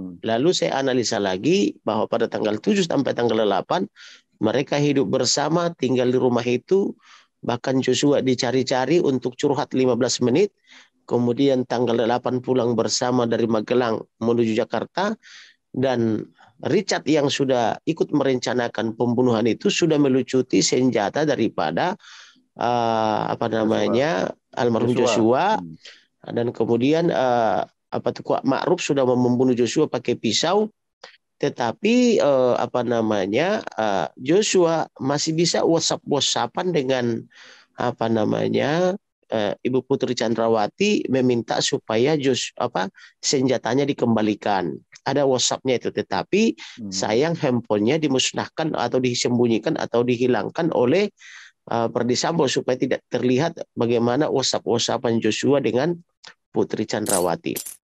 Lalu saya analisa lagi bahwa pada tanggal 7 sampai tanggal 8 mereka hidup bersama, tinggal di rumah itu, bahkan Joshua dicari-cari untuk curhat 15 menit, kemudian tanggal 8 pulang bersama dari Magelang menuju Jakarta dan Richard yang sudah ikut merencanakan pembunuhan itu sudah melucuti senjata daripada uh, apa namanya Joshua. almarhum Joshua, hmm. dan kemudian uh, apa tuh kuat Ma'ruf sudah membunuh Joshua pakai pisau tetapi eh, apa namanya eh, Joshua masih bisa WhatsApp WhatsAppan dengan apa namanya eh, Ibu Putri Chandrawati meminta supaya Jos apa senjatanya dikembalikan ada WhatsAppnya itu tetapi hmm. sayang handphonenya dimusnahkan atau disembunyikan atau dihilangkan oleh eh, Perdisambo supaya tidak terlihat bagaimana WhatsApp WhatsAppan Joshua dengan Putri Chandrawati.